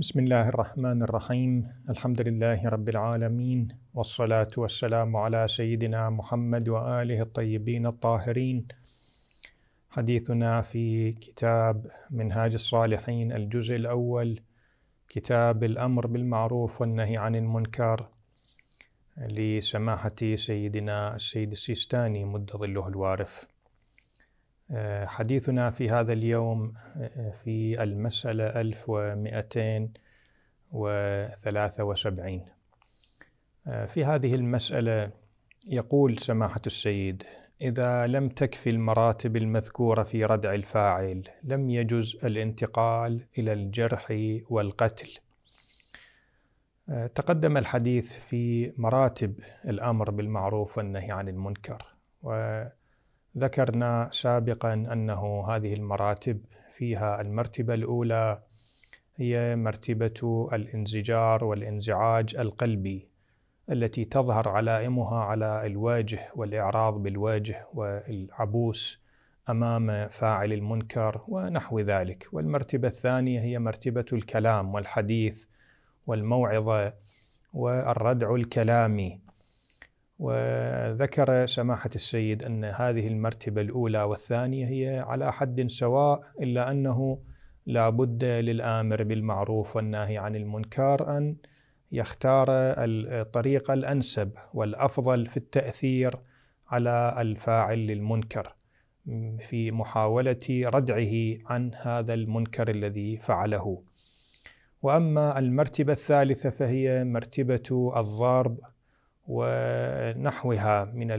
بسم الله الرحمن الرحيم الحمد لله رب العالمين والصلاة والسلام على سيدنا محمد وآله الطيبين الطاهرين حديثنا في كتاب منهاج الصالحين الجزء الأول كتاب الأمر بالمعروف والنهي عن المنكر لسماحة سيدنا السيد السيستاني مد ظله الوارف آه، حديثنا في هذا اليوم آه، في المسألة 1273 آه، في هذه المسألة يقول سماحة السيد إذا لم تكفي المراتب المذكورة في ردع الفاعل لم يجز الانتقال إلى الجرح والقتل تقدم الحديث في مراتب الأمر بالمعروف والنهي عن المنكر و ذكرنا سابقا انه هذه المراتب فيها المرتبه الاولى هي مرتبه الانزجار والانزعاج القلبي التي تظهر علائمها على الوجه والاعراض بالوجه والعبوس امام فاعل المنكر ونحو ذلك والمرتبه الثانيه هي مرتبه الكلام والحديث والموعظه والردع الكلامي وذكر سماحة السيد أن هذه المرتبة الأولى والثانية هي على حد سواء إلا أنه لا بد للآمر بالمعروف والناهي عن المنكر أن يختار الطريق الأنسب والأفضل في التأثير على الفاعل للمنكر في محاولة ردعه عن هذا المنكر الذي فعله. وأما المرتبة الثالثة فهي مرتبة الضرب ونحوها من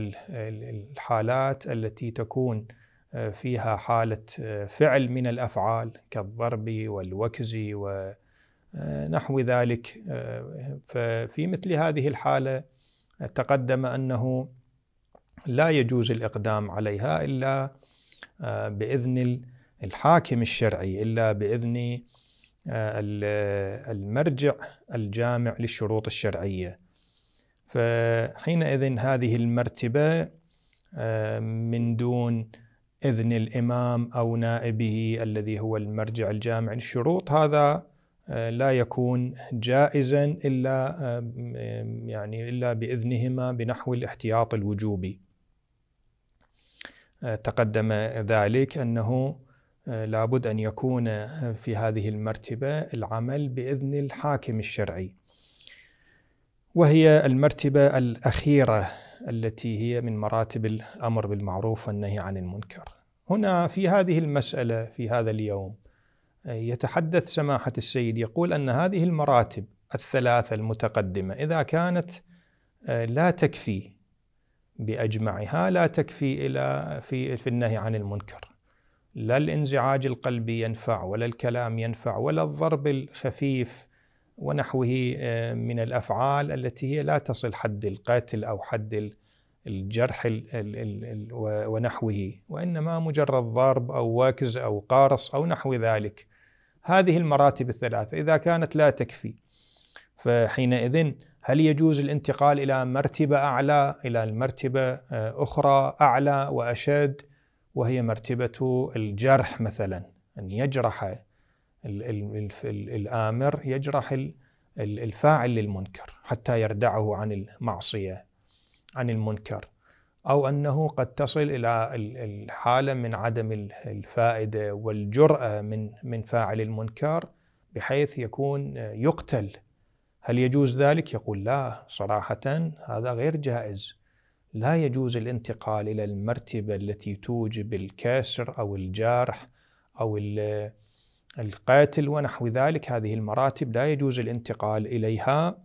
الحالات التي تكون آه، فيها حالة آه، فعل من الأفعال كالضرب والوكز ونحو آه، ذلك ففي مثل هذه الحالة تقدم أنه لا يجوز الإقدام عليها إلا بإذن الحاكم الشرعي إلا بإذن المرجع الجامع للشروط الشرعيه فحينئذ هذه المرتبة آه، من دون إذن الإمام أو نائبه الذي هو المرجع الجامع للشروط هذا آه، لا يكون جائزا إلا آه، يعني إلا بإذنهما بنحو الاحتياط الوجوبي تقدم ذلك أنه لابد أن يكون في هذه المرتبة العمل بإذن الحاكم الشرعي وهي المرتبة الأخيرة التي هي من مراتب الأمر بالمعروف والنهي عن المنكر هنا في هذه المسألة في هذا اليوم يتحدث سماحة السيد يقول أن هذه المراتب الثلاثة المتقدمة إذا كانت آه، لا تكفي بأجمعها لا تكفي إلى في في النهي عن المنكر لا الانزعاج القلبي ينفع ولا الكلام ينفع ولا الضرب الخفيف ونحوه آه، من الافعال التي هي لا تصل حد القتل او حد الجرح ونحوه وانما مجرد ضرب او وكز او قارص او نحو ذلك هذه المراتب الثلاثه اذا كانت لا تكفي فحينئذ هل يجوز الانتقال الى مرتبه اعلى الى المرتبه آه، اخرى اعلى واشد وهي مرتبه الجرح مثلا ان يجرح الآمر يجرح الفاعل للمنكر حتى يردعه عن المعصية عن المنكر أو أنه قد تصل إلى الحالة من عدم الفائدة والجرأة من من فاعل المنكر بحيث يكون يقتل هل يجوز ذلك؟ يقول لا صراحة هذا غير جائز لا يجوز الانتقال إلى المرتبة التي توجب الكسر أو الجرح أو القاتل ونحو ذلك هذه المراتب لا يجوز الانتقال إليها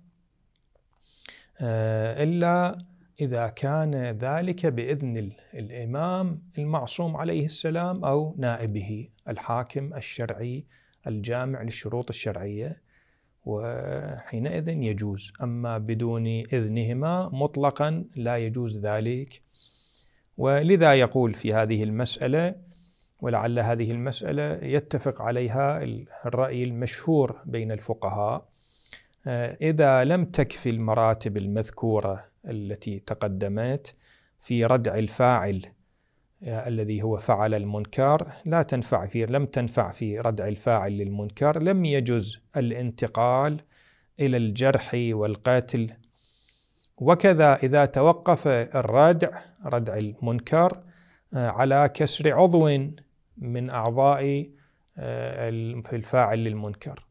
آه، إلا إذا كان ذلك بإذن الإمام المعصوم عليه السلام أو نائبه الحاكم الشرعي الجامع للشروط الشرعية وحينئذ يجوز أما بدون إذنهما مطلقا لا يجوز ذلك ولذا يقول في هذه المسألة ولعل هذه المسألة يتفق عليها الرأي المشهور بين الفقهاء آه، إذا لم تكفي المراتب المذكورة التي تقدمت في ردع الفاعل آه، الذي هو فعل المنكر لا تنفع في لم تنفع في ردع الفاعل للمنكر لم يجز الانتقال إلى الجرح والقتل وكذا إذا توقف الردع ردع المنكر آه، على كسر عضو من أعضاء آه، في الفاعل للمنكر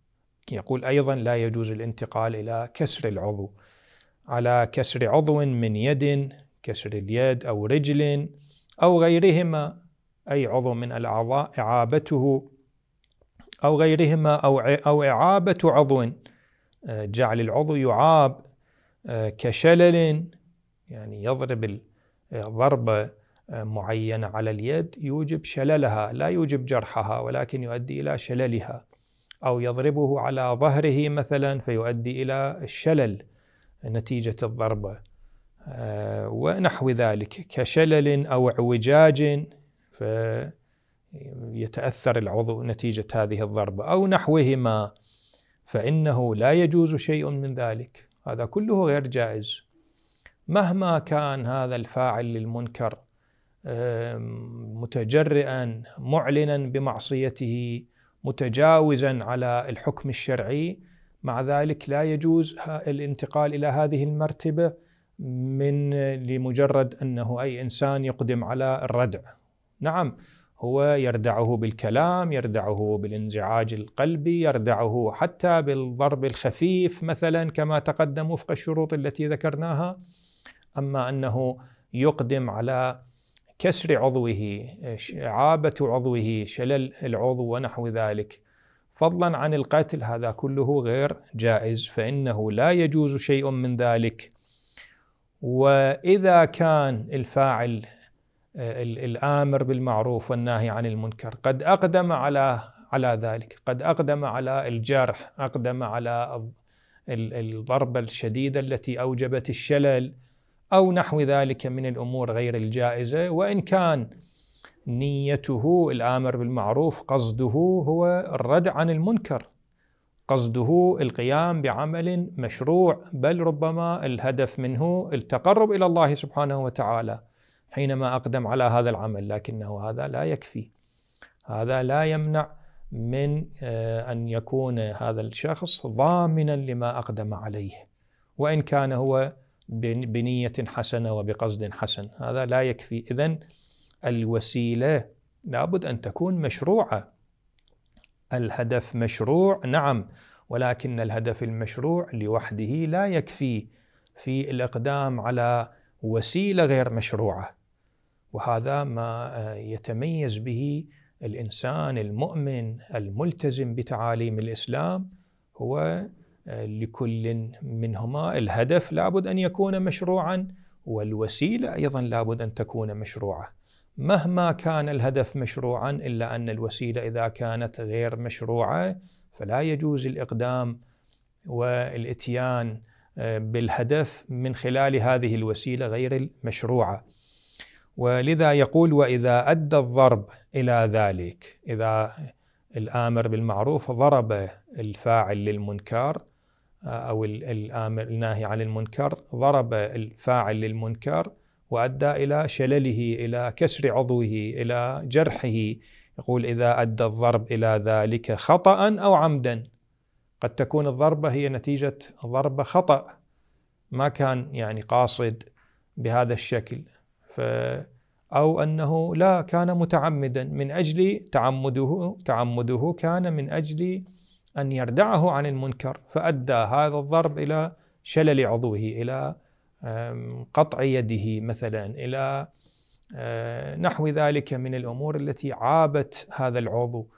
يقول أيضا لا يجوز الانتقال إلى كسر العضو على كسر عضو من يد كسر اليد أو رجل أو غيرهما أي عضو من الأعضاء إعابته أو غيرهما أو أو إعابة عضو آه، جعل العضو يعاب آه، كشلل يعني يضرب الضربة معينة على اليد يوجب شللها لا يوجب جرحها ولكن يؤدي الى شللها او يضربه على ظهره مثلا فيؤدي الى الشلل نتيجه الضربه آه، ونحو ذلك كشلل او اعوجاج فيتاثر العضو نتيجه هذه الضربه او نحوهما فانه لا يجوز شيء من ذلك هذا كله غير جائز مهما كان هذا الفاعل للمنكر متجرئا معلنا بمعصيته متجاوزا على الحكم الشرعي مع ذلك لا يجوز الانتقال الى هذه المرتبه من لمجرد انه اي انسان يقدم على الردع. نعم هو يردعه بالكلام، يردعه بالانزعاج القلبي، يردعه حتى بالضرب الخفيف مثلا كما تقدم وفق الشروط التي ذكرناها. اما انه يقدم على كسر عضوه عابة عضوه شلل العضو ونحو ذلك فضلا عن القتل هذا كله غير جائز فإنه لا يجوز شيء من ذلك وإذا كان الفاعل آه، الآمر بالمعروف والناهي عن المنكر قد أقدم على على ذلك قد أقدم على الجرح أقدم على الضربة الشديدة التي أوجبت الشلل أو نحو ذلك من الأمور غير الجائزة وإن كان نيته الآمر بالمعروف قصده هو الرد عن المنكر قصده القيام بعمل مشروع بل ربما الهدف منه التقرب إلى الله سبحانه وتعالى حينما أقدم على هذا العمل لكنه هذا لا يكفي هذا لا يمنع من آه، أن يكون هذا الشخص ضامنا لما أقدم عليه وإن كان هو بنية حسنة وبقصد حسن هذا لا يكفي إذا الوسيلة لابد أن تكون مشروعة الهدف مشروع نعم ولكن الهدف المشروع لوحده لا يكفي في الإقدام على وسيلة غير مشروعة وهذا ما يتميز به الإنسان المؤمن الملتزم بتعاليم الإسلام هو لكل منهما الهدف لابد ان يكون مشروعا والوسيله ايضا لابد ان تكون مشروعه مهما كان الهدف مشروعا الا ان الوسيله اذا كانت غير مشروعه فلا يجوز الاقدام والاتيان آه، بالهدف من خلال هذه الوسيله غير المشروعه ولذا يقول واذا ادى الضرب الى ذلك اذا الامر بالمعروف ضرب الفاعل للمنكر آه، أو الآمر الناهي عن المنكر ضرب الفاعل للمنكر وأدى إلى شلله إلى كسر عضوه إلى جرحه يقول إذا أدى الضرب إلى ذلك خطأ أو عمدا قد تكون الضربة هي نتيجة ضربة خطأ ما كان يعني قاصد بهذا الشكل ف أو أنه لا كان متعمدا من أجل تعمده تعمده كان من أجل أن يردعه عن المنكر فأدى هذا الضرب إلى شلل عضوه إلى قطع يده مثلا إلى آه، نحو ذلك من الأمور التي عابت هذا العضو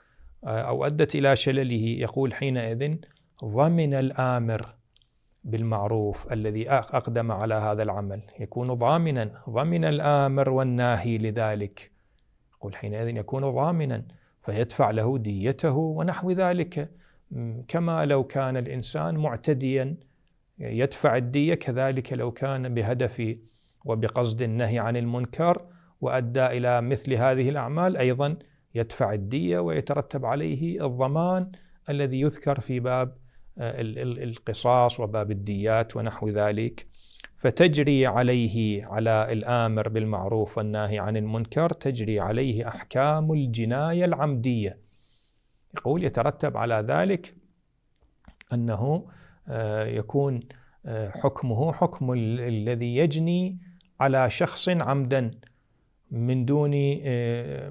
آه، أو أدت إلى شلله يقول حينئذ ضمن الآمر بالمعروف الذي أقدم على هذا العمل يكون ضامنا ضمن الآمر والناهي لذلك يقول حينئذ يكون ضامنا فيدفع له ديته ونحو ذلك كما لو كان الانسان معتديا يدفع الديه كذلك لو كان بهدف وبقصد النهي عن المنكر وادى الى مثل هذه الاعمال ايضا يدفع الديه ويترتب عليه الضمان الذي يذكر في باب آه، القصاص وباب الديات ونحو ذلك فتجري عليه على الامر بالمعروف والناهي عن المنكر تجري عليه احكام الجنايه العمديه يقول يترتب على ذلك انه آه، يكون آه، حكمه حكم الذي يجني على شخص عمدا من دون آه،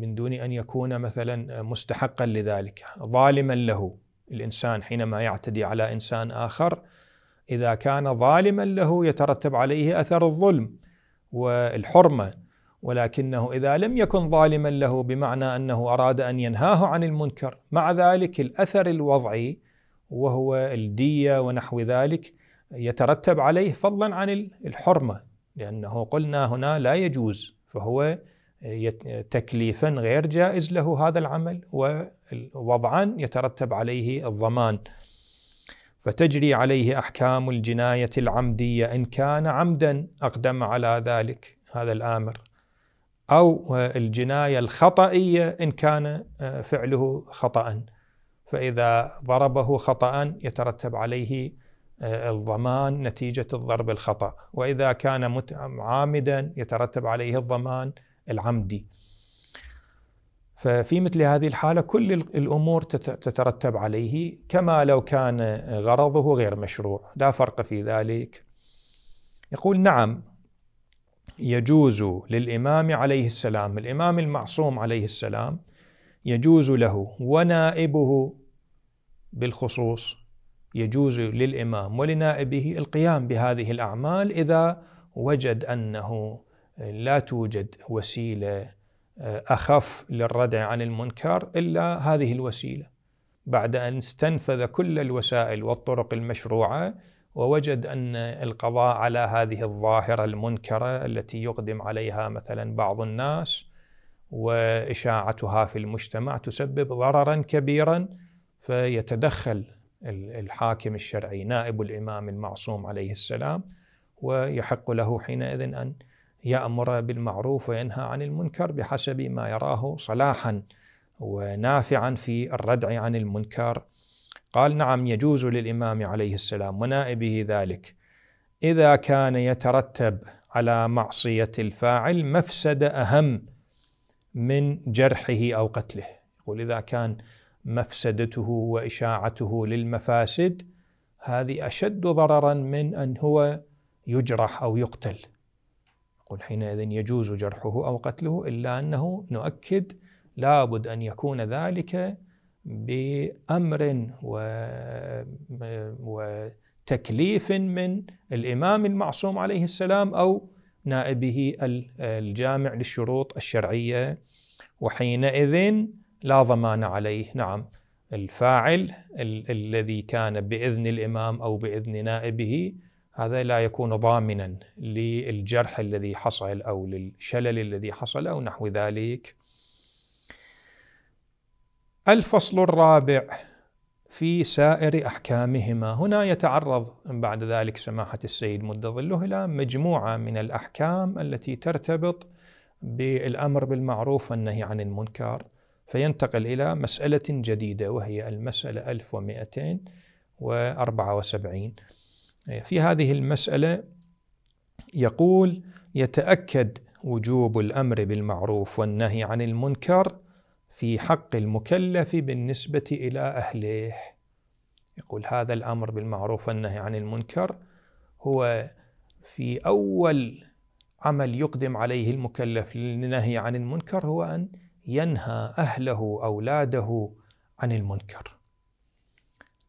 من دون ان يكون مثلا مستحقا لذلك ظالما له الانسان حينما يعتدي على انسان اخر اذا كان ظالما له يترتب عليه اثر الظلم والحرمه ولكنه اذا لم يكن ظالما له بمعنى انه اراد ان ينهاه عن المنكر مع ذلك الاثر الوضعي وهو الديه ونحو ذلك يترتب عليه فضلا عن الحرمه لانه قلنا هنا لا يجوز فهو تكليفا غير جائز له هذا العمل ووضعا يترتب عليه الضمان فتجري عليه احكام الجنايه العمديه ان كان عمدا اقدم على ذلك هذا الامر أو الجناية الخطئية إن كان آه، فعله خطأ فإذا ضربه خطأ يترتب عليه آه، الضمان نتيجة الضرب الخطأ وإذا كان عامدا يترتب عليه الضمان العمدي ففي مثل هذه الحالة كل الأمور تترتب عليه كما لو كان آه، غرضه غير مشروع لا فرق في ذلك يقول نعم يجوز للإمام عليه السلام الإمام المعصوم عليه السلام يجوز له ونائبه بالخصوص يجوز للإمام ولنائبه القيام بهذه الأعمال إذا وجد أنه لا توجد وسيلة آه، أخف للردع عن المنكر إلا هذه الوسيلة بعد أن استنفذ كل الوسائل والطرق المشروعة ووجد ان القضاء على هذه الظاهره المنكره التي يقدم عليها مثلا بعض الناس واشاعتها في المجتمع تسبب ضررا كبيرا فيتدخل الحاكم الشرعي نائب الامام المعصوم عليه السلام ويحق له حينئذ ان يامر بالمعروف وينهى عن المنكر بحسب ما يراه صلاحا ونافعا في الردع عن المنكر قال نعم يجوز للإمام عليه السلام ونائبه ذلك إذا كان يترتب على معصية الفاعل مفسدة أهم من جرحه أو قتله يقول إذا كان مفسدته وإشاعته للمفاسد هذه أشد ضررا من أن هو يجرح أو يقتل يقول حينئذ يجوز جرحه أو قتله إلا أنه نؤكد لابد أن يكون ذلك بأمر وتكليف من الإمام المعصوم عليه السلام أو نائبه الجامع للشروط الشرعية وحينئذ لا ضمان عليه نعم الفاعل ال- الذي كان بإذن الإمام أو بإذن نائبه هذا لا يكون ضامنا للجرح الذي حصل أو للشلل الذي حصل أو نحو ذلك الفصل الرابع في سائر احكامهما، هنا يتعرض بعد ذلك سماحه السيد مد ظله الى مجموعه من الاحكام التي ترتبط بالامر بالمعروف والنهي عن المنكر، فينتقل الى مساله جديده وهي المساله 1274 في هذه المساله يقول يتاكد وجوب الامر بالمعروف والنهي عن المنكر في حق المكلف بالنسبة إلى أهله يقول هذا الأمر بالمعروف والنهي عن المنكر هو في أول عمل يقدم عليه المكلف للنهي عن المنكر هو أن ينهى أهله أولاده عن المنكر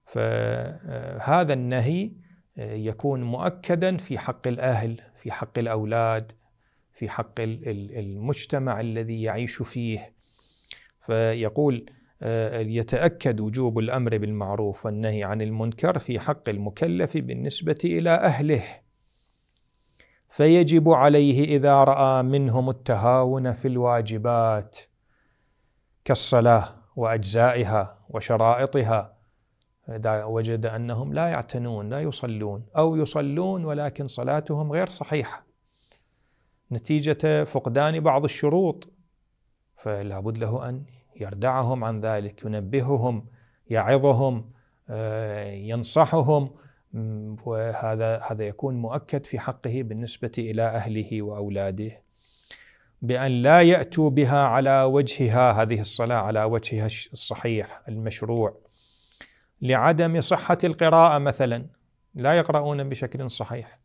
فهذا النهي يكون مؤكدا في حق الأهل في حق الأولاد في حق المجتمع الذي يعيش فيه فيقول آه، يتأكد وجوب الأمر بالمعروف والنهي عن المنكر في حق المكلف بالنسبة إلى أهله فيجب عليه إذا رأى منهم التهاون في الواجبات كالصلاة وأجزائها وشرائطها إذا وجد أنهم لا يعتنون لا يصلون أو يصلون ولكن صلاتهم غير صحيحة نتيجة فقدان بعض الشروط فلا بد له أن يردعهم عن ذلك ينبههم يعظهم آه، ينصحهم وهذا هذا يكون مؤكد في حقه بالنسبة إلى أهله وأولاده بأن لا يأتوا بها على وجهها هذه الصلاة على وجهها الصحيح المشروع لعدم صحة القراءة مثلا لا يقرؤون بشكل صحيح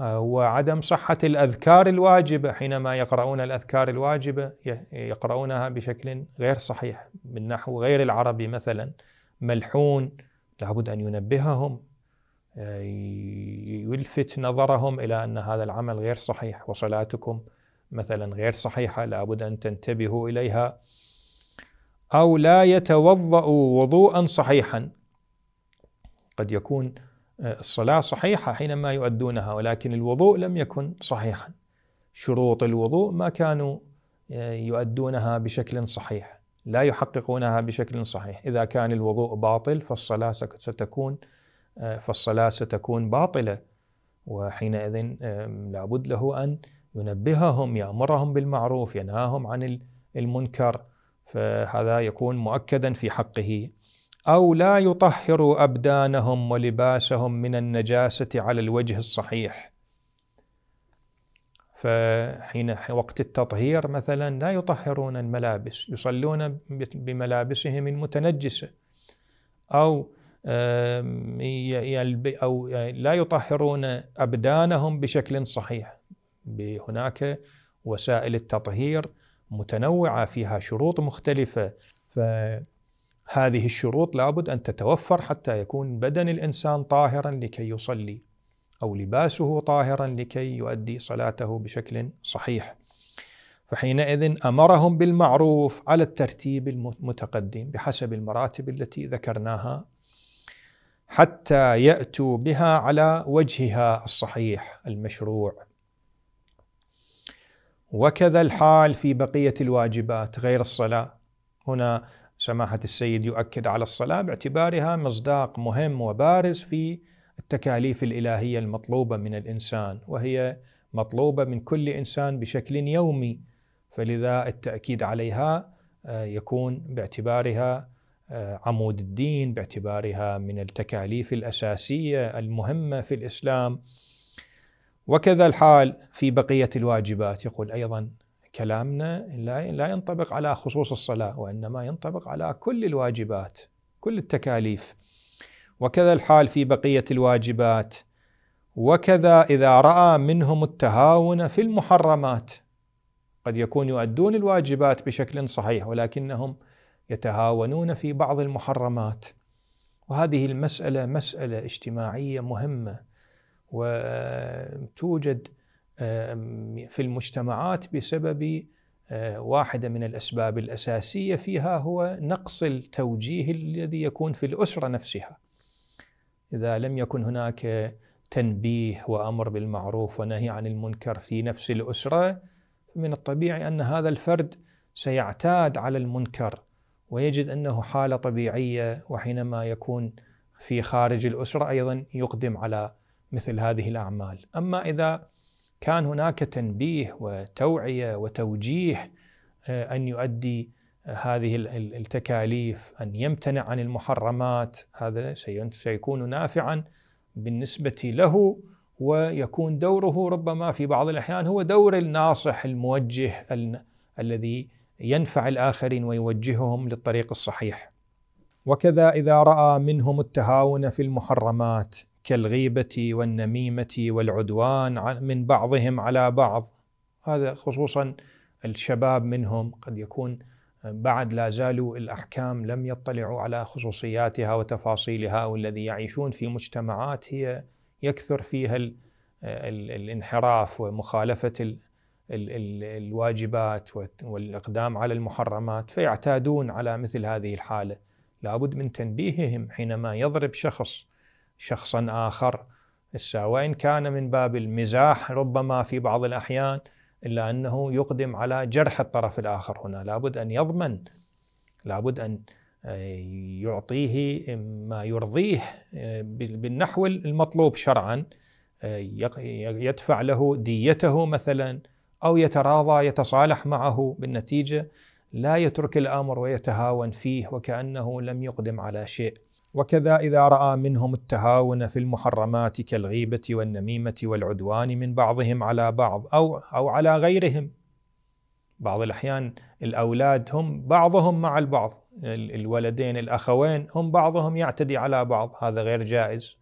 وعدم صحة الأذكار الواجبة حينما يقرؤون الأذكار الواجبة يقرؤونها بشكل غير صحيح من نحو غير العربي مثلا ملحون لابد أن ينبههم آه، يلفت نظرهم إلى أن هذا العمل غير صحيح وصلاتكم مثلا غير صحيحة لابد أن تنتبهوا إليها أو لا يتوضأ وضوءا صحيحا قد يكون الصلاة صحيحة حينما يؤدونها ولكن الوضوء لم يكن صحيحا شروط الوضوء ما كانوا آه، يؤدونها بشكل صحيح لا يحققونها بشكل صحيح إذا كان الوضوء باطل فالصلاة ستكون آه، فالصلاة ستكون باطلة وحينئذ لابد له أن ينبههم يأمرهم بالمعروف ينهاهم عن المنكر فهذا يكون مؤكدا في حقه أو لا يطهروا أبدانهم ولباسهم من النجاسة على الوجه الصحيح فحين وقت التطهير مثلا لا يطهرون الملابس يصلون بملابسهم المتنجسة أو أو لا يطهرون أبدانهم بشكل صحيح هناك وسائل التطهير متنوعة فيها شروط مختلفة ف هذه الشروط لابد أن تتوفر حتى يكون بدن الإنسان طاهرا لكي يصلي أو لباسه طاهرا لكي يؤدي صلاته بشكل صحيح فحينئذ أمرهم بالمعروف على الترتيب المتقدم بحسب المراتب التي ذكرناها حتى يأتوا بها على وجهها الصحيح المشروع وكذا الحال في بقية الواجبات غير الصلاة هنا سماحة السيد يؤكد على الصلاة باعتبارها مصداق مهم وبارز في التكاليف الإلهية المطلوبة من الإنسان وهي مطلوبة من كل إنسان بشكل يومي فلذا التأكيد عليها آه، يكون باعتبارها آه، عمود الدين باعتبارها من التكاليف الأساسية المهمة في الإسلام وكذا الحال في بقية الواجبات يقول أيضا كلامنا لا ينطبق على خصوص الصلاه وانما ينطبق على كل الواجبات كل التكاليف وكذا الحال في بقيه الواجبات وكذا اذا راى منهم التهاون في المحرمات قد يكون يؤدون الواجبات بشكل صحيح ولكنهم يتهاونون في بعض المحرمات وهذه المساله مساله اجتماعيه مهمه وتوجد في المجتمعات بسبب واحدة من الأسباب الأساسية فيها هو نقص التوجيه الذي يكون في الأسرة نفسها إذا لم يكن هناك تنبيه وأمر بالمعروف ونهي عن المنكر في نفس الأسرة من الطبيعي أن هذا الفرد سيعتاد على المنكر ويجد أنه حالة طبيعية وحينما يكون في خارج الأسرة أيضا يقدم على مثل هذه الأعمال أما إذا كان هناك تنبيه وتوعيه وتوجيه آه، ان يؤدي آه، هذه التكاليف ان يمتنع عن المحرمات هذا سيكون نافعا بالنسبه له ويكون دوره ربما في بعض الاحيان هو دور الناصح الموجه الذي ينفع الاخرين ويوجههم للطريق الصحيح. وكذا اذا راى منهم التهاون في المحرمات كالغيبه والنميمه والعدوان من بعضهم على بعض هذا خصوصا الشباب منهم قد يكون آه، بعد لا زالوا الاحكام لم يطلعوا على خصوصياتها وتفاصيلها والذي يعيشون في مجتمعات هي يكثر فيها الـ آه، الـ الانحراف ومخالفه الـ الـ الواجبات والاقدام على المحرمات فيعتادون على مثل هذه الحاله لابد من تنبيههم حينما يضرب شخص شخصا آخر وإن كان من باب المزاح ربما في بعض الأحيان إلا أنه يقدم على جرح الطرف الآخر هنا لابد أن يضمن لابد أن آه، يعطيه ما يرضيه آه، بالنحو المطلوب شرعا آه، يدفع له ديته مثلا أو يتراضى يتصالح معه بالنتيجة لا يترك الامر ويتهاون فيه وكانه لم يقدم على شيء وكذا اذا راى منهم التهاون في المحرمات كالغيبه والنميمه والعدوان من بعضهم على بعض او او على غيرهم بعض الاحيان الاولاد هم بعضهم مع البعض الولدين الاخوين هم بعضهم يعتدي على بعض هذا غير جائز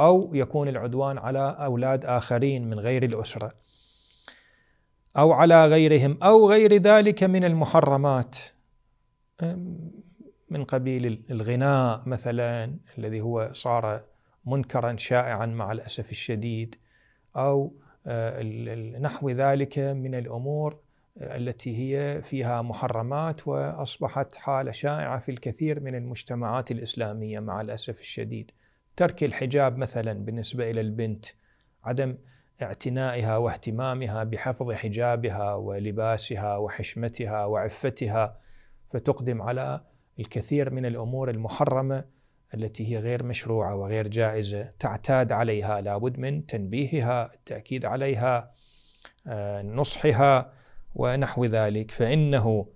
او يكون العدوان على اولاد اخرين من غير الاسره أو على غيرهم أو غير ذلك من المحرمات من قبيل الغناء مثلا الذي هو صار منكرا شائعا مع الأسف الشديد أو آه، نحو ذلك من الأمور التي هي فيها محرمات واصبحت حاله شائعه في الكثير من المجتمعات الاسلاميه مع الاسف الشديد. ترك الحجاب مثلا بالنسبه الى البنت، عدم اعتنائها واهتمامها بحفظ حجابها ولباسها وحشمتها وعفتها فتقدم على الكثير من الامور المحرمه التي هي غير مشروعه وغير جائزه تعتاد عليها لابد من تنبيهها التاكيد عليها آه، نصحها ونحو ذلك فانه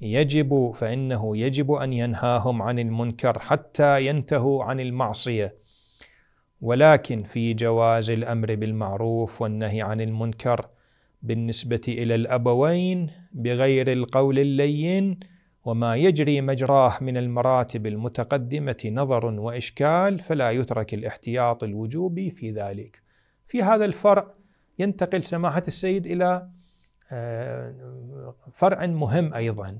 يجب فانه يجب ان ينهاهم عن المنكر حتى ينتهوا عن المعصيه ولكن في جواز الامر بالمعروف والنهي عن المنكر بالنسبه الى الابوين بغير القول اللين وما يجري مجراه من المراتب المتقدمه نظر واشكال فلا يترك الاحتياط الوجوبي في ذلك. في هذا الفرع ينتقل سماحه السيد الى آه، فرع مهم ايضا.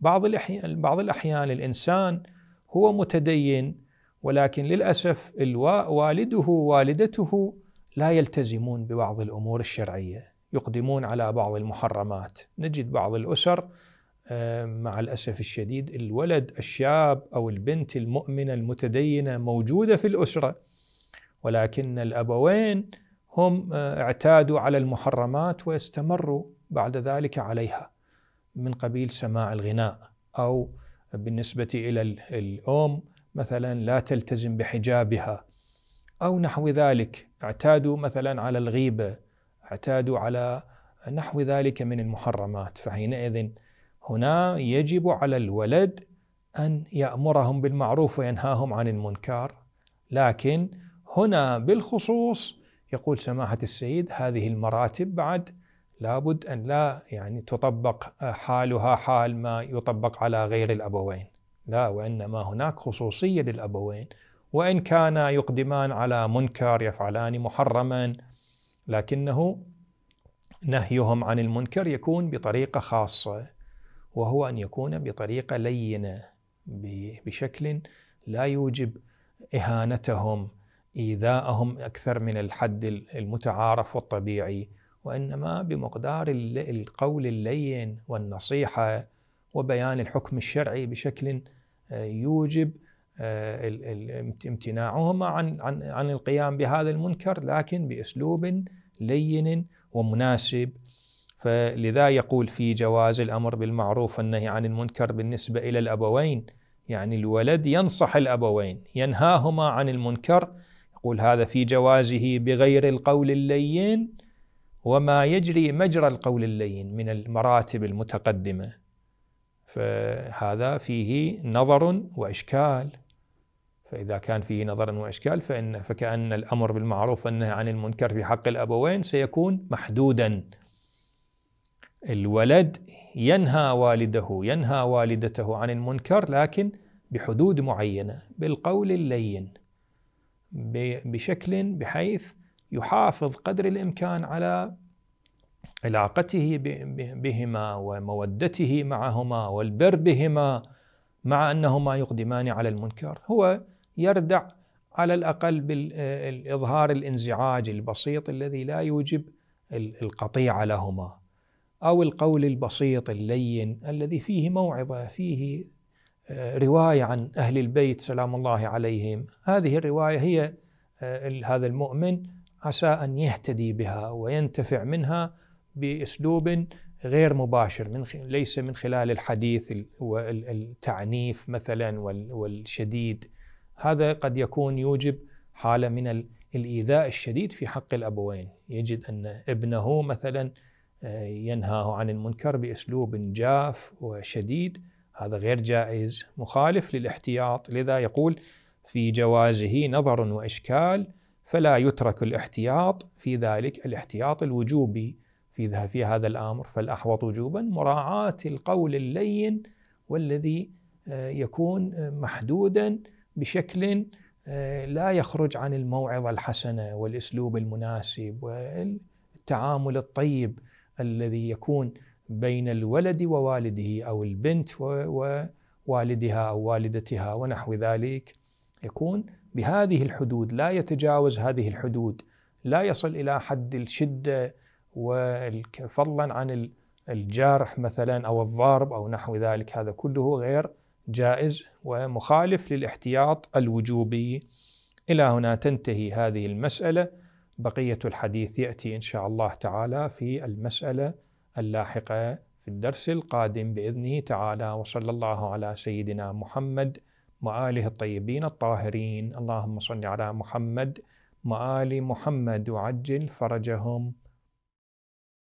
بعض بعض الاحيان الانسان هو متدين ولكن للاسف والده والدته لا يلتزمون ببعض الامور الشرعيه، يقدمون على بعض المحرمات، نجد بعض الاسر آه، مع الاسف الشديد الولد الشاب او البنت المؤمنه المتدينه موجوده في الاسره ولكن الابوين هم آه، اعتادوا على المحرمات واستمروا بعد ذلك عليها من قبيل سماع الغناء او بالنسبه الى الام مثلا لا تلتزم بحجابها او نحو ذلك اعتادوا مثلا على الغيبه اعتادوا على نحو ذلك من المحرمات فحينئذ هنا يجب على الولد ان يامرهم بالمعروف وينهاهم عن المنكر لكن هنا بالخصوص يقول سماحه السيد هذه المراتب بعد لابد ان لا يعني تطبق حالها حال ما يطبق على غير الابوين لا وإنما هناك خصوصية للأبوين وإن كانا يقدمان على منكر يفعلان محرما لكنه نهيهم عن المنكر يكون بطريقة خاصة وهو أن يكون بطريقة لينة بشكل لا يوجب إهانتهم إيذاءهم أكثر من الحد المتعارف والطبيعي وإنما بمقدار القول اللين والنصيحة وبيان الحكم الشرعي بشكل يوجب آه، امتناعهما عن عن عن القيام بهذا المنكر لكن باسلوب لين ومناسب فلذا يقول في جواز الامر بالمعروف والنهي عن المنكر بالنسبه الى الابوين يعني الولد ينصح الابوين ينهاهما عن المنكر يقول هذا في جوازه بغير القول اللين وما يجري مجرى القول اللين من المراتب المتقدمه فهذا فيه نظر وإشكال فإذا كان فيه نظر وإشكال فإن فكأن الأمر بالمعروف والنهي عن المنكر في حق الأبوين سيكون محدودا الولد ينهى والده ينهى والدته عن المنكر لكن بحدود معينة بالقول اللين بشكل بحيث يحافظ قدر الإمكان على علاقته بهما ومودته معهما والبر بهما مع انهما يقدمان على المنكر هو يردع على الاقل بالاظهار الانزعاج البسيط الذي لا يوجب القطيعه لهما او القول البسيط اللين الذي فيه موعظه فيه آه، روايه عن اهل البيت سلام الله عليهم هذه الروايه هي آه، هذا المؤمن عسى ان يهتدي بها وينتفع منها باسلوب غير مباشر من ليس من خلال الحديث والتعنيف مثلا والشديد هذا قد يكون يوجب حاله من الايذاء الشديد في حق الابوين يجد ان ابنه مثلا آه، ينهاه عن المنكر باسلوب جاف وشديد هذا غير جائز مخالف للاحتياط لذا يقول في جوازه نظر واشكال فلا يترك الاحتياط في ذلك الاحتياط الوجوبي تنفيذها في هذا الامر فالاحوط وجوبا مراعاه القول اللين والذي آه، يكون محدودا بشكل آه، لا يخرج عن الموعظه الحسنه والاسلوب المناسب والتعامل الطيب الذي يكون بين الولد ووالده او البنت ووالدها او والدتها ونحو ذلك يكون بهذه الحدود لا يتجاوز هذه الحدود لا يصل الى حد الشده وفضلا عن الجارح مثلا أو الضرب أو نحو ذلك هذا كله غير جائز ومخالف للاحتياط الوجوبي إلى هنا تنتهي هذه المسألة بقية الحديث يأتي إن شاء الله تعالى في المسألة اللاحقة في الدرس القادم بإذنه تعالى وصلى الله على سيدنا محمد وآله الطيبين الطاهرين اللهم صل على محمد وآل محمد وعجل فرجهم